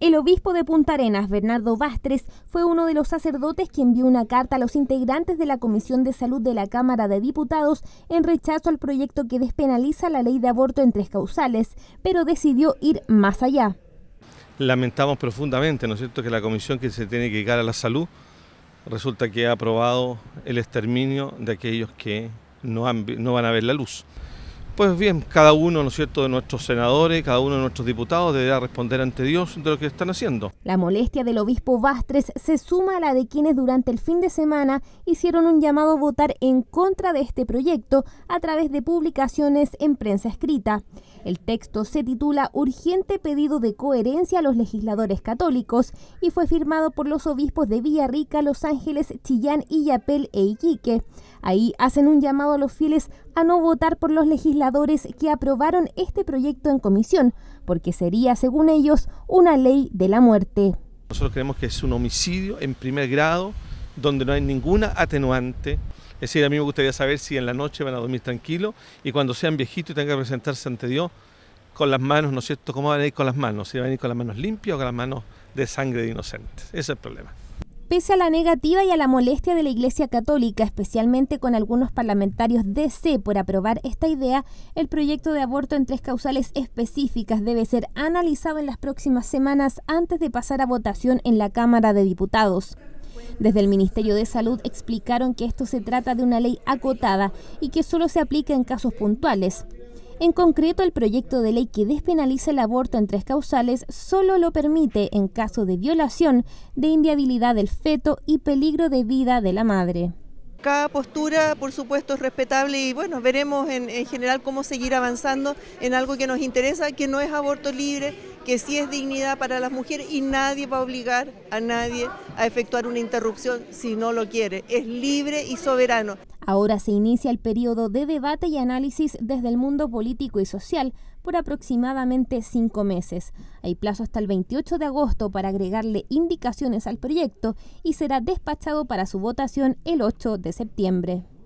El obispo de Punta Arenas, Bernardo Bastres, fue uno de los sacerdotes que envió una carta a los integrantes de la Comisión de Salud de la Cámara de Diputados en rechazo al proyecto que despenaliza la ley de aborto en tres causales, pero decidió ir más allá. Lamentamos profundamente, ¿no es cierto?, que la comisión que se tiene que llegar a la salud resulta que ha aprobado el exterminio de aquellos que no van a ver la luz. Pues bien, cada uno, ¿no es cierto?, de nuestros senadores, cada uno de nuestros diputados deberá responder ante Dios de lo que están haciendo. La molestia del obispo Bastres se suma a la de quienes durante el fin de semana hicieron un llamado a votar en contra de este proyecto a través de publicaciones en prensa escrita. El texto se titula Urgente pedido de coherencia a los legisladores católicos y fue firmado por los obispos de Villarrica, Los Ángeles, Chillán, Illapel e Iquique. Ahí hacen un llamado a los fieles a no votar por los legisladores que aprobaron este proyecto en comisión, porque sería, según ellos, una ley de la muerte. Nosotros creemos que es un homicidio en primer grado, donde no hay ninguna atenuante. Es decir, a mí me gustaría saber si en la noche van a dormir tranquilos y cuando sean viejitos y tengan que presentarse ante Dios con las manos, ¿no es cierto? ¿Cómo van a ir con las manos? ¿Si van a ir con las manos limpias o con las manos de sangre de inocentes? Ese es el problema pese a la negativa y a la molestia de la Iglesia Católica, especialmente con algunos parlamentarios DC por aprobar esta idea, el proyecto de aborto en tres causales específicas debe ser analizado en las próximas semanas antes de pasar a votación en la Cámara de Diputados. Desde el Ministerio de Salud explicaron que esto se trata de una ley acotada y que solo se aplica en casos puntuales. En concreto, el proyecto de ley que despenaliza el aborto en tres causales solo lo permite en caso de violación, de inviabilidad del feto y peligro de vida de la madre. Cada postura, por supuesto, es respetable y bueno, veremos en, en, general cómo seguir avanzando en algo que nos interesa, que no es aborto libre, que sí es dignidad para las mujeres y nadie va a obligar a nadie a efectuar una interrupción si no lo quiere. Es libre y soberano. Ahora se inicia el periodo de debate y análisis desde el mundo político y social por aproximadamente cinco meses. Hay plazo hasta el 28 de agosto para agregarle indicaciones al proyecto y será despachado para su votación el 8 de septiembre.